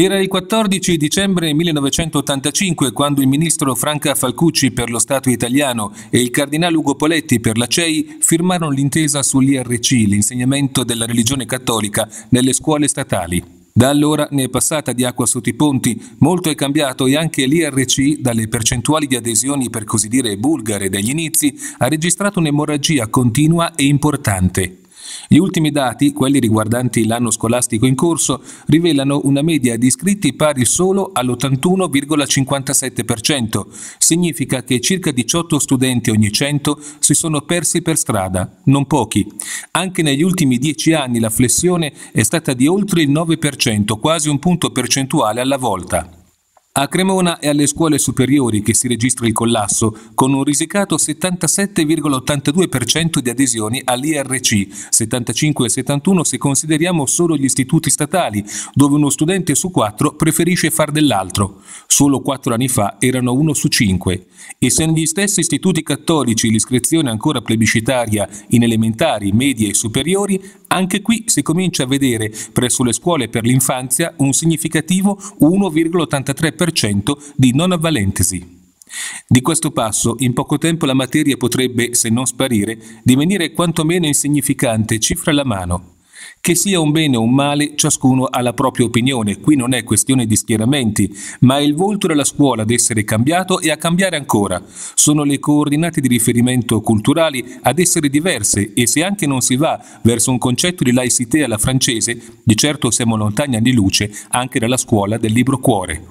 Era il 14 dicembre 1985 quando il ministro Franca Falcucci per lo Stato italiano e il cardinale Ugo Poletti per la CEI firmarono l'intesa sull'IRC, l'insegnamento della religione cattolica nelle scuole statali. Da allora ne è passata di acqua sotto i ponti, molto è cambiato e anche l'IRC, dalle percentuali di adesioni per così dire bulgare degli inizi, ha registrato un'emorragia continua e importante. Gli ultimi dati, quelli riguardanti l'anno scolastico in corso, rivelano una media di iscritti pari solo all'81,57%. Significa che circa 18 studenti ogni 100 si sono persi per strada, non pochi. Anche negli ultimi 10 anni la flessione è stata di oltre il 9%, quasi un punto percentuale alla volta. A Cremona è alle scuole superiori che si registra il collasso, con un risicato 77,82% di adesioni all'IRC, 75,71 se consideriamo solo gli istituti statali, dove uno studente su quattro preferisce far dell'altro. Solo quattro anni fa erano uno su cinque. E se negli stessi istituti cattolici l'iscrizione è ancora plebiscitaria in elementari, medie e superiori, anche qui si comincia a vedere presso le scuole per l'infanzia un significativo 1,83% di non avvalentesi. Di questo passo, in poco tempo la materia potrebbe, se non sparire, divenire quantomeno insignificante, cifra alla mano. Che sia un bene o un male, ciascuno ha la propria opinione, qui non è questione di schieramenti, ma è il volto della scuola ad essere cambiato e a cambiare ancora. Sono le coordinate di riferimento culturali ad essere diverse e se anche non si va verso un concetto di laicità alla francese, di certo siamo lontani anni luce anche dalla scuola del libro cuore.